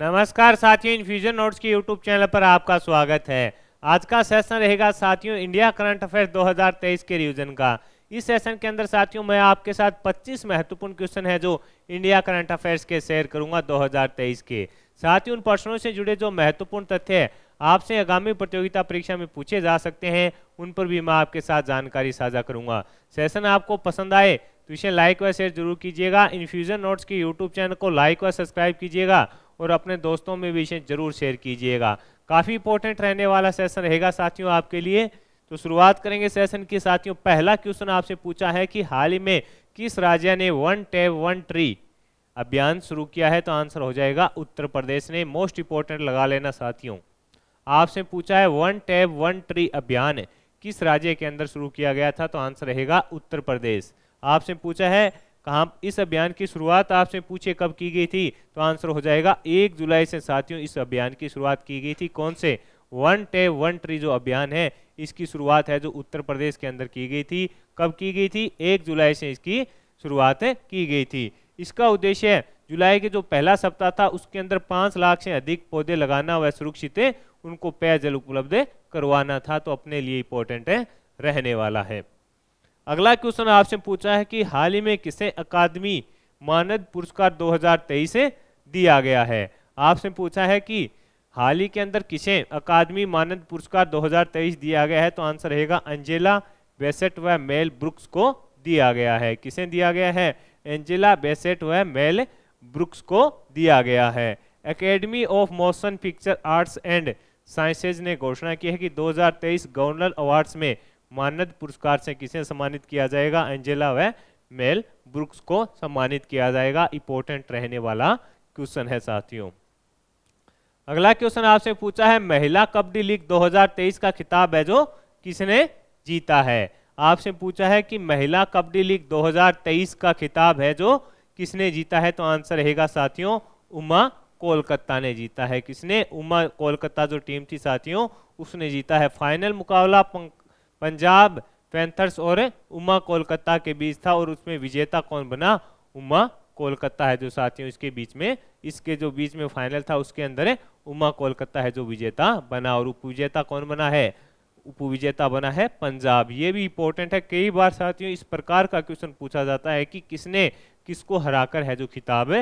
नमस्कार साथियों infusion notes के यूट्यूब चैनल पर आपका स्वागत है आज का सेशन रहेगा साथियों इंडिया करंट अफेयर 2023 के रिवीजन का इस सेशन के अंदर साथियों मैं आपके साथ 25 महत्वपूर्ण क्वेश्चन है जो इंडिया करंट अफेयर्स के शेयर करूंगा 2023 के साथ ही उन प्रश्नों से जुड़े जो महत्वपूर्ण तथ्य है आपसे आगामी प्रतियोगिता परीक्षा में पूछे जा सकते हैं उन पर भी मैं आपके साथ जानकारी साझा करूंगा सेशन आपको पसंद आए तो इसे लाइक व शेयर जरूर कीजिएगा इन्फ्यूजन नोट्स के यूट्यूब चैनल को लाइक व सब्सक्राइब कीजिएगा और अपने दोस्तों में भी इसे जरूर शेयर कीजिएगा काफ़ी इंपॉर्टेंट रहने वाला सेशन रहेगा साथियों आपके लिए तो शुरुआत करेंगे सेशन की साथियों पहला क्वेश्चन आपसे पूछा है कि हाल ही में किस राज्य ने वन टैब वन ट्री अभियान शुरू किया है तो आंसर हो जाएगा उत्तर प्रदेश ने मोस्ट इंपॉर्टेंट लगा लेना साथियों आपसे पूछा है वन टैब वन ट्री अभियान किस राज्य के अंदर शुरू किया गया था तो आंसर रहेगा उत्तर प्रदेश आपसे पूछा है कहा इस अभियान की शुरुआत आपसे पूछे कब की गई थी तो आंसर हो जाएगा एक जुलाई से साथियों इस अभियान की शुरुआत की गई थी कौन से वन टे वन ट्री जो अभियान है इसकी शुरुआत है जो उत्तर प्रदेश के अंदर की गई थी कब की गई थी एक जुलाई से इसकी शुरुआत की गई थी इसका उद्देश्य जुलाई के जो पहला सप्ताह था उसके अंदर पाँच लाख से अधिक पौधे लगाना व सुरक्षित उनको पेयजल उपलब्ध करवाना था तो अपने लिए इंपॉर्टेंट है रहने वाला है अगला क्वेश्चन आपसे पूछा है कि हाल ही में किसे अकादमी मानद पुरस्कार 2023 से दिया गया है आपसे पूछा है कि हाल ही के अंदर किसे अकादमी मानद पुरस्कार 2023 दिया गया है तो आंसर रहेगा अंजेला बेसेट व मेल ब्रुक्स को दिया गया है किसे दिया गया है एंजेला बेसेट व मेल ब्रुक्स को दिया गया है academy of motion picture arts and sciences ने घोषणा की है कि 2023 गवर्नर अवार्ड्स में मानद पुरस्कार से किसे सम्मानित किया जाएगा एंजेला व मेल ब्रुक्स को सम्मानित किया जाएगा इंपोर्टेंट रहने वाला क्वेश्चन है साथियों अगला क्वेश्चन आपसे पूछा है महिला कबड्डी लीग 2023 का खिताब है जो किसने जीता है आपसे पूछा है कि महिला कबड्डी लीग 2023 का खिताब है जो किसने जीता है तो आंसर रहेगा साथियों उमा कोलकाता ने जीता है किसने उमा कोलकाता जो टीम थी साथियों उसने जीता है फाइनल मुकाबला पंक, पंजाब पैंथर्स और उमा कोलकाता के बीच था और उसमें विजेता कौन बना उमा कोलकाता है जो साथियों इसके बीच में इसके जो बीच में फाइनल था उसके अंदर उमा कोलकाता है जो विजेता बना और उपविजेता कौन बना है उपविजेता बना है पंजाब ये भी इंपॉर्टेंट है कई बार साथियों इस प्रकार का क्वेश्चन पूछा जाता है कि किसने किसको हराकर है जो खिताब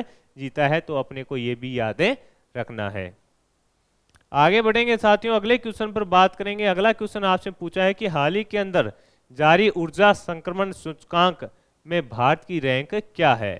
जीता है तो अपने को ये भी यादें रखना है आगे बढ़ेंगे साथियों अगले क्वेश्चन पर बात करेंगे अगला क्वेश्चन आपसे पूछा है कि हाल ही के अंदर जारी ऊर्जा संक्रमण सूचकांक में भारत की रैंक क्या है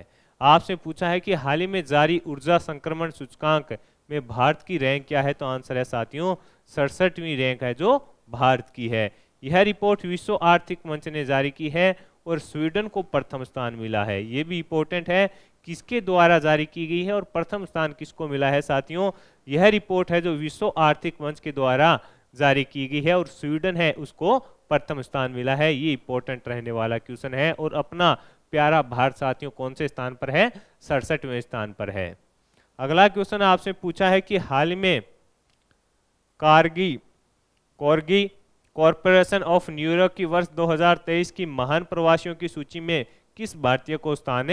आपसे पूछा है कि हाल ही में जारी ऊर्जा संक्रमण सूचकांक में भारत की रैंक क्या है तो आंसर है साथियों सड़सठवीं रैंक है जो भारत की है यह रिपोर्ट विश्व आर्थिक मंच ने जारी की है और स्वीडन को प्रथम स्थान मिला है यह भी इंपॉर्टेंट है किसके द्वारा जारी की गई है और प्रथम स्थान किसको मिला है साथियों यह रिपोर्ट है जो विश्व आर्थिक मंच के द्वारा जारी की गई है और स्वीडन है उसको प्रथम स्थान मिला है ये इंपॉर्टेंट रहने वाला क्वेश्चन है और अपना प्यारा भारत साथियों कौन से स्थान पर है सड़सठवें स्थान पर है अगला क्वेश्चन आपसे पूछा है कि हाल में Carnegie Carnegie Corporation of New York की वर्ष 2023 की महान प्रवासियों की सूची में किस भारतीय को स्थान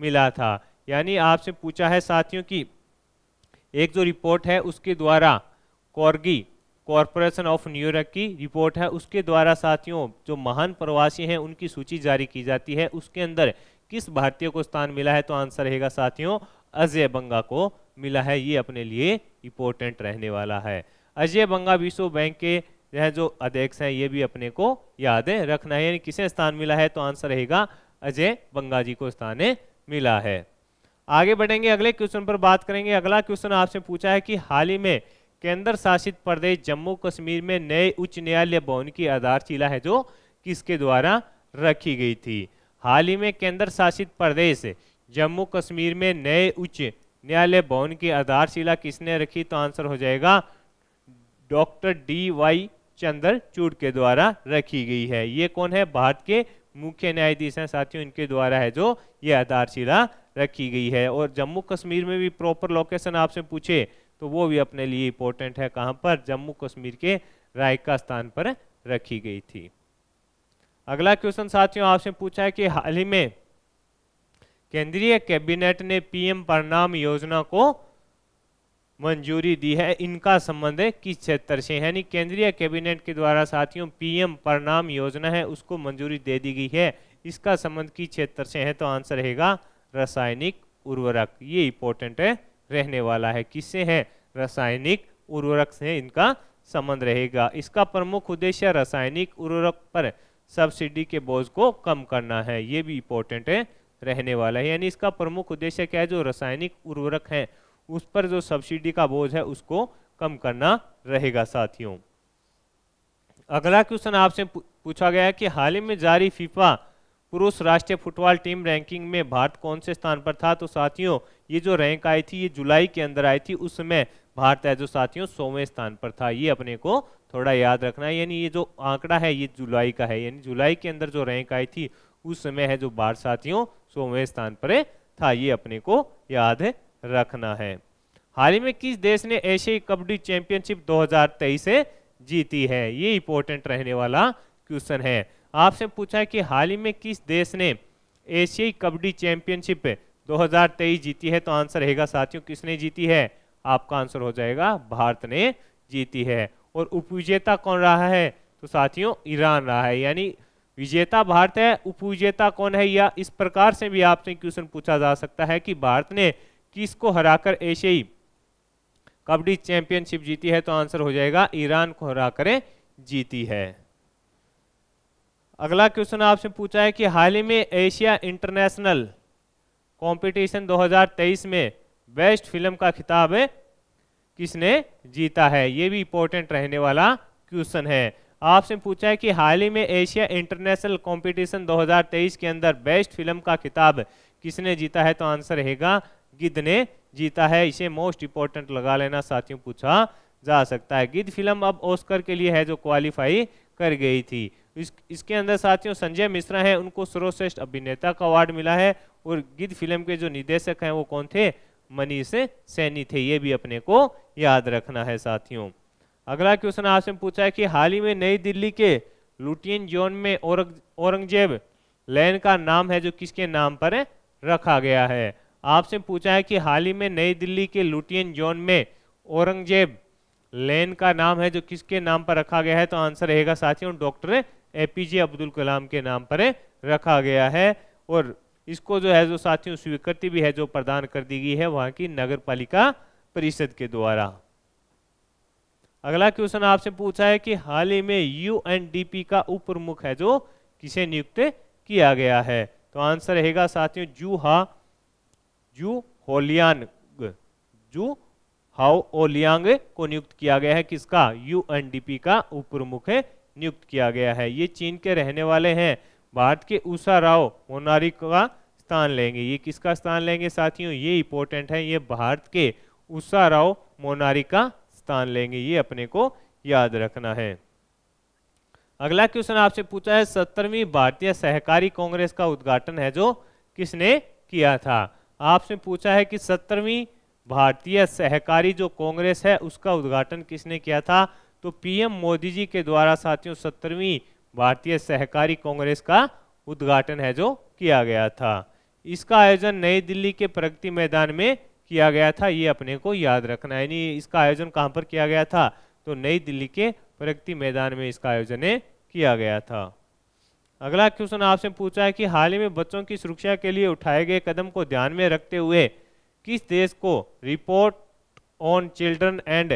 मिला था यानी आपसे पूछा है साथियों की एक जो रिपोर्ट है उसके द्वारा कॉर्गी कॉरपोरेशन ऑफ न्यूयॉर्क की रिपोर्ट है उसके द्वारा साथियों जो महान प्रवासी हैं उनकी सूची जारी की जाती है उसके अंदर किस भारतीय को स्थान मिला है तो आंसर रहेगा साथियों अजय बंगा को मिला है ये अपने लिए इम्पोर्टेंट रहने वाला है अजय बंगा विश्व बैंक के जो अध्यक्ष हैं ये भी अपने को याद रखना है यानी किसे स्थान मिला है तो आंसर रहेगा अजय बंगा जी को स्थान मिला है आगे बढ़ेंगे अगले क्वेश्चन पर बात करेंगे अगला क्वेश्चन आपसे पूछा है कि हाल ही में केंद्र शासित प्रदेश जम्मू कश्मीर में नए उच्च न्यायालय भवन की आधारशिला है जो किसके द्वारा रखी गई थी हाल ही में केंद्र शासित प्रदेश जम्मू कश्मीर में नए उच्च न्यायालय भवन की आधारशिला किसने रखी तो आंसर हो जाएगा डॉक्टर डी वाई चंद्रचूड के द्वारा रखी गई है ये कौन है भारत के मुख्य न्यायाधीश हैं साथियों इनके द्वारा है जो ये आधारशिला रखी गई है और जम्मू कश्मीर में भी प्रॉपर लोकेशन आपसे पूछे तो वो भी अपने लिए इंपॉर्टेंट है कहाँ पर जम्मू कश्मीर के रायका स्थान पर रखी गई थी अगला क्वेश्चन साथियों आपसे पूछा है कि हाल ही में केंद्रीय कैबिनेट ने पीएम परिणाम योजना को मंजूरी दी है इनका संबंध है किस क्षेत्र से यानी केंद्रीय कैबिनेट के द्वारा साथियों पीएम परिणाम योजना है उसको मंजूरी दे दी गई है इसका संबंध किस क्षेत्र से है तो आंसर रहेगा रासायनिक उर्वरक ये इंपॉर्टेंट है रहने वाला है किससे है रासायनिक उर्वरक से इनका संबंध रहेगा इसका प्रमुख उद्देश्य रासायनिक उर्वरक पर सब्सिडी के बोझ को कम करना है ये भी इंपॉर्टेंट है रहने वाला है यानी इसका प्रमुख उद्देश्य क्या है जो रासायनिक उर्वरक है उस पर जो सब्सिडी का बोझ है उसको कम करना रहेगा साथियों अगला क्वेश्चन आपसे पूछा गया है कि हाल ही में जारी फीफा पुरुष राष्ट्रीय फुटबॉल टीम रैंकिंग में भारत कौन से स्थान पर था तो साथियों ये जो रैंक आई थी ये जुलाई के अंदर आई थी उस समय भारत है जो साथियों सोवें स्थान पर था ये अपने को थोड़ा याद रखना है यानी ये जो आंकड़ा है ये जुलाई का है यानी जुलाई के अंदर जो रैंक आई थी उस समय है जो भारत साथियों सोवें स्थान पर था ये अपने को याद रखना है हाल ही में किस देश ने एशियाई कबड्डी चैंपियनशिप 2023 से जीती है ये इंपॉर्टेंट रहने वाला क्वेश्चन है आपसे पूछा कि हाल ही में किस देश ने एशियाई कबड्डी चैंपियनशिप 2023 जीती है तो आंसर रहेगा साथियों किसने जीती है आपका आंसर हो जाएगा भारत ने जीती है और उपविजेता कौन रहा है तो साथियों ईरान रहा है यानी विजेता भारत है उपविजेता कौन है या इस प्रकार से भी आपसे क्वेश्चन पूछा जा सकता है कि भारत ने किसको हराकर एशियाई कबड्डी चैंपियनशिप जीती है तो आंसर हो जाएगा ईरान को हराकर जीती है अगला क्वेश्चन आपसे पूछा है कि हाल ही में एशिया इंटरनेशनल कंपटीशन 2023 में बेस्ट फिल्म का खिताब किसने जीता है ये भी इंपॉर्टेंट रहने वाला क्वेश्चन है आपसे पूछा है कि हाल ही में एशिया इंटरनेशनल कंपटीशन 2023 के अंदर बेस्ट फिल्म का खिताब किसने जीता है तो आंसर रहेगा गिद्ध ने जीता है इसे मोस्ट इंपॉर्टेंट लगा लेना साथियों पूछा जा सकता है गिद्ध फिल्म अब ऑस्कर के लिए है जो क्वालिफाई कर गई थी इस, इसके अंदर साथियों संजय मिश्रा हैं उनको सर्वश्रेष्ठ अभिनेता का अवार्ड मिला है और गिद्ध फिल्म के जो निदेशक हैं वो कौन थे मनीष सैनी थे ये भी अपने को याद रखना है साथियों अगला क्वेश्चन आपसे पूछा है कि हाल ही में नई दिल्ली के लुटियन जोन में औरंगजेब लेन का नाम है जो किसके नाम पर रखा गया है आपसे पूछा है कि हाल ही में नई दिल्ली के लुटियन जोन में औरंगजेब लेन का नाम है जो किसके नाम पर रखा गया है तो आंसर रहेगा साथियों doctor A P J Abdul Kalam के नाम पर रखा गया है और इसको जो है जो साथियों स्वीकृति भी है जो प्रदान कर दी गई है वहां की नगर पालिका परिषद के द्वारा अगला क्वेश्चन आपसे पूछा है कि हाल ही में यूएनडीपी का उप प्रमुख है जो किसे नियुक्त किया गया है तो आंसर रहेगा साथियों जूहा जू होलियांग जू हाउ ओलियांग को नियुक्त किया गया है किसका यूएनडीपी का प्रमुख नियुक्त किया गया है ये चीन के रहने वाले हैं भारत के उषा राव मोनारी का स्थान लेंगे ये किसका स्थान लेंगे साथियों ये इंपॉर्टेंट है ये भारत के उषा राव मोनारी का स्थान लेंगे ये अपने को याद रखना है अगला क्वेश्चन आपसे पूछा है सत्तरवीं भारतीय सहकारी कांग्रेस का उद्घाटन है जो किसने किया था आपसे पूछा है कि सत्तरवीं भारतीय सहकारी जो कांग्रेस है उसका उद्घाटन किसने किया था तो पीएम मोदी जी के द्वारा साथियों सत्तरवीं भारतीय सहकारी कांग्रेस का उद्घाटन है जो किया गया था इसका आयोजन नई दिल्ली के प्रगति मैदान में किया गया था ये अपने को याद रखना यानी इसका आयोजन कहाँ पर किया गया था तो नई दिल्ली के प्रगति मैदान में इसका आयोजन किया गया था अगला क्वेश्चन आपसे पूछा है कि हाल ही में बच्चों की सुरक्षा के लिए उठाए गए कदम को ध्यान में रखते हुए किस देश को रिपोर्ट ऑन चिल्ड्रन एंड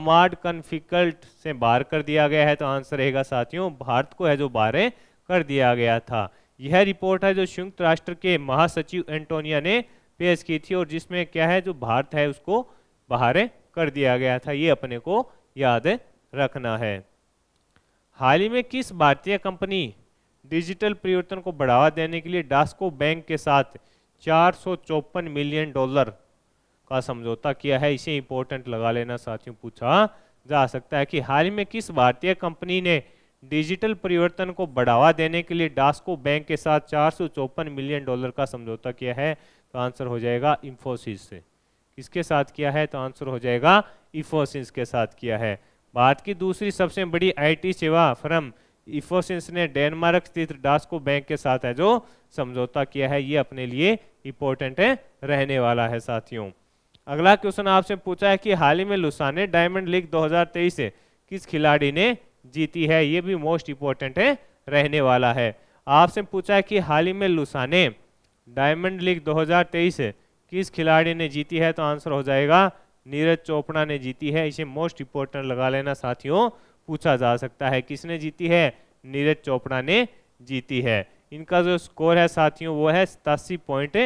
अमार्ड कन्फिकल्ट से बाहर कर दिया गया है तो आंसर रहेगा साथियों भारत को है जो बाहर कर दिया गया था यह रिपोर्ट है जो संयुक्त राष्ट्र के महासचिव एंटोनिया ने पेश की थी और जिसमें क्या है जो भारत है उसको बाहर कर दिया गया था ये अपने को याद रखना है हाल ही में किस भारतीय कंपनी डिजिटल परिवर्तन को बढ़ावा देने के लिए डास्को बैंक के साथ चार मिलियन डॉलर का समझौता किया है इसे इंपॉर्टेंट लगा लेना साथियों पूछा जा सकता है कि हाल ही में किस भारतीय कंपनी ने डिजिटल परिवर्तन को बढ़ावा देने के लिए डास्को बैंक के साथ चार मिलियन डॉलर का समझौता किया है तो आंसर हो जाएगा इंफोसिस से किसके साथ किया है तो आंसर हो जाएगा इफोसिस के साथ किया है भारत की दूसरी सबसे बड़ी आईटी सेवा फर्म इफोसिंस ने डेनमार्क स्थित डास्को बैंक के साथ है जो समझौता किया है ये अपने लिए इंपॉर्टेंट है रहने वाला है साथियों अगला क्वेश्चन आपसे पूछा है कि हाल ही में लुसाने डायमंड लीग 2023 से किस खिलाड़ी ने जीती है ये भी मोस्ट इंपॉर्टेंट है रहने वाला है आपसे पूछा है कि हाल ही में लुसाने डायमंड लीग 2023 से किस खिलाड़ी ने जीती है तो आंसर हो जाएगा नीरज चोपड़ा ने जीती है इसे मोस्ट इंपॉर्टेंट लगा लेना साथियों पूछा जा सकता है किसने जीती है नीरज चोपड़ा ने जीती है इनका जो स्कोर है साथियों वो है सतासी पॉइंट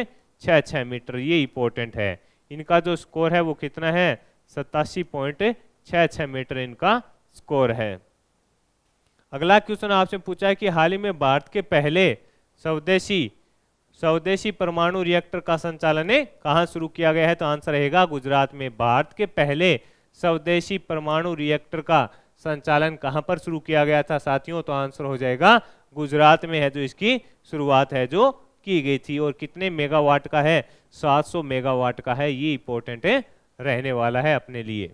छः छः मीटर ये इंपॉर्टेंट है इनका जो स्कोर है वो कितना है सतासी पॉइंट छः छः मीटर इनका स्कोर है अगला क्वेश्चन आपसे पूछा है कि हाल ही में भारत के पहले स्वदेशी स्वदेशी परमाणु रिएक्टर का संचालन कहाँ शुरू किया गया है तो आंसर रहेगा गुजरात में भारत के पहले स्वदेशी परमाणु रिएक्टर का संचालन कहां पर शुरू किया गया था साथियों तो आंसर हो जाएगा गुजरात में है जो इसकी शुरुआत है जो की गई थी और कितने मेगावाट का है 700 मेगावाट का है ये इंपॉर्टेंट रहने वाला है अपने लिए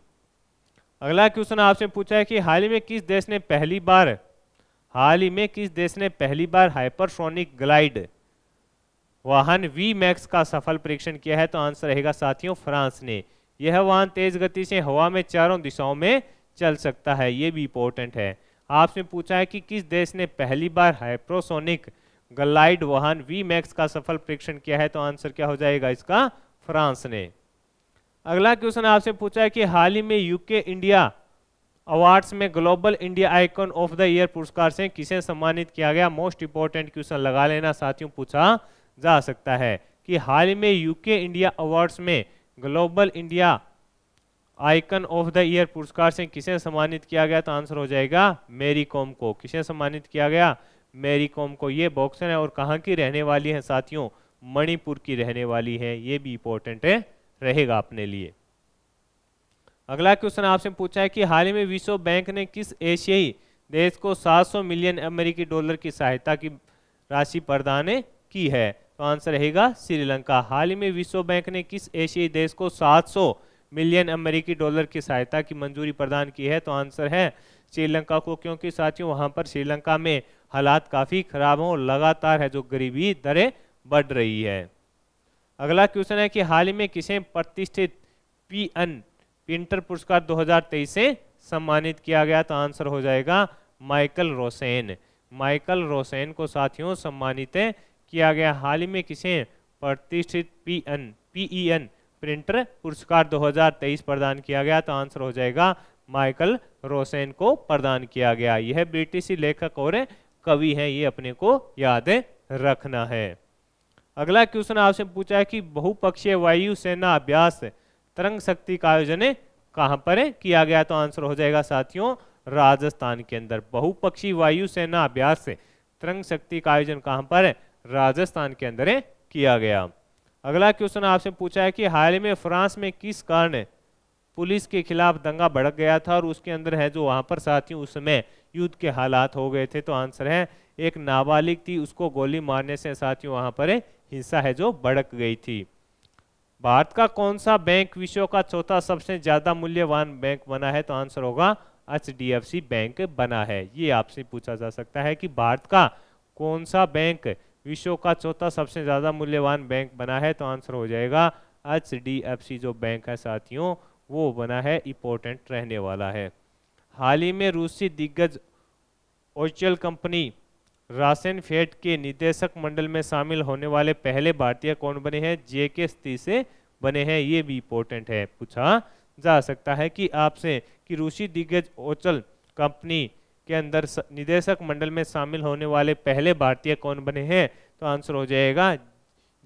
अगला क्वेश्चन आपसे पूछा है कि हाल ही में किस देश ने पहली बार हाल ही में किस देश ने पहली बार हाइपरसोनिक ग्लाइड वाहन वी मैक्स का सफल परीक्षण किया है तो आंसर रहेगा साथियों फ्रांस ने यह वाहन तेज गति से हवा में चारों दिशाओं में चल सकता है ये भी इम्पोर्टेंट है आपसे पूछा है कि किस देश ने पहली बार हाइप्रोसोनिक ग्लाइड वाहन वी मैक्स का सफल परीक्षण किया है तो आंसर क्या हो जाएगा इसका फ्रांस ने अगला क्वेश्चन आपसे पूछा है कि हाल ही में यूके इंडिया अवार्ड्स में global India icon of the year पुरस्कार से किसे सम्मानित किया गया मोस्ट इंपॉर्टेंट क्वेश्चन लगा लेना साथियों पूछा जा सकता है कि हाल ही में यूके इंडिया अवार्ड्स में global India icon of the year पुरस्कार से किसे सम्मानित किया गया तो आंसर हो जाएगा मेरी कॉम को किसे सम्मानित किया गया मेरी कॉम को ये बॉक्सर है और कहाँ की रहने वाली है साथियों मणिपुर की रहने वाली है ये भी इंपॉर्टेंट है रहेगा अपने लिए अगला क्वेश्चन आपसे पूछा है कि हाल ही में विश्व बैंक ने किस एशियाई देश को 700 मिलियन अमेरिकी डॉलर की सहायता की राशि प्रदान की है तो आंसर रहेगा श्रीलंका हाल ही में विश्व बैंक ने किस एशियाई देश को 700 मिलियन अमेरिकी डॉलर की सहायता की मंजूरी प्रदान की है तो आंसर है श्रीलंका को क्योंकि साथियों वहां पर श्रीलंका में हालात काफ़ी खराब हैं और लगातार है जो गरीबी दरें बढ़ रही है अगला क्वेश्चन है कि हाल ही में किसे प्रतिष्ठित पी एन पिंटर पुरस्कार 2023 से सम्मानित किया गया तो आंसर हो जाएगा माइकल रोसेन माइकल रोसेन को साथियों सम्मानित किया गया हाल ही में किसे प्रतिष्ठित P N P E N N Pinter पुरस्कार 2023 प्रदान किया गया तो आंसर हो जाएगा माइकल रोसेन को प्रदान किया गया यह ब्रिटिश लेखक और कवि हैं ये अपने को याद रखना है अगला क्वेश्चन आपसे पूछा है कि बहुपक्षीय वायु सेना अभ्यास तरंग शक्ति का आयोजन कहां पर किया गया तो आंसर हो जाएगा साथियों राजस्थान के अंदर बहुपक्षी वायु सेना अभ्यास तरंग शक्ति का आयोजन कहां पर राजस्थान के अंदर किया गया अगला क्वेश्चन आपसे पूछा है कि हाल ही में फ्रांस में किस कारण पुलिस के खिलाफ दंगा भड़क गया था और उसके अंदर है जो वहां पर साथियों उस समय युद्ध के हालात हो गए थे तो आंसर है एक नाबालिग थी उसको गोली मारने से साथियों वहां पर हिंसा है जो भड़क गई थी भारत का कौन सा बैंक विश्व का चौथा सबसे ज्यादा मूल्यवान बैंक बना है तो आंसर होगा एच बैंक बना है ये आपसे पूछा जा सकता है कि भारत का कौन सा बैंक विश्व का चौथा सबसे ज़्यादा मूल्यवान बैंक बना है तो आंसर हो जाएगा एच डी एफ सी जो बैंक है साथियों वो बना है इम्पोर्टेंट रहने वाला है हाल ही में रूसी दिग्गज ओचल कंपनी राशन फेड के निदेशक मंडल में शामिल होने वाले पहले भारतीय कौन बने हैं जे के स्त्री से बने हैं ये भी इंपोर्टेंट है पूछा जा सकता है कि आपसे कि रूसी दिग्गज ओचल कंपनी के अंदर निदेशक मंडल में शामिल होने वाले पहले भारतीय कौन बने हैं तो आंसर हो जाएगा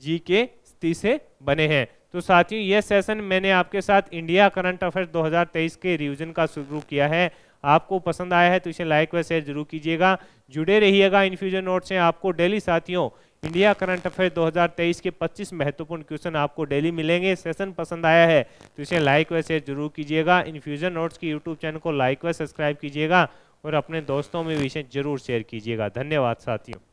जी के स्थिति से बने हैं तो साथियों यह सेशन मैंने आपके साथ इंडिया करंट अफेयर्स 2023 के रिविजन का शुरू किया है आपको पसंद आया है तो इसे लाइक व शेयर जरूर कीजिएगा जुड़े रहिएगा इन्फ्यूजन नोट से आपको डेली साथियों इंडिया करंट अफेयर 2023 के 25 महत्वपूर्ण क्वेश्चन आपको डेली मिलेंगे सेशन पसंद आया है तो इसे लाइक व शेयर जरूर कीजिएगा इन्फ्यूजन नोट्स की यूट्यूब चैनल को लाइक व सब्सक्राइब कीजिएगा और अपने दोस्तों में विषय जरूर शेयर कीजिएगा धन्यवाद साथियों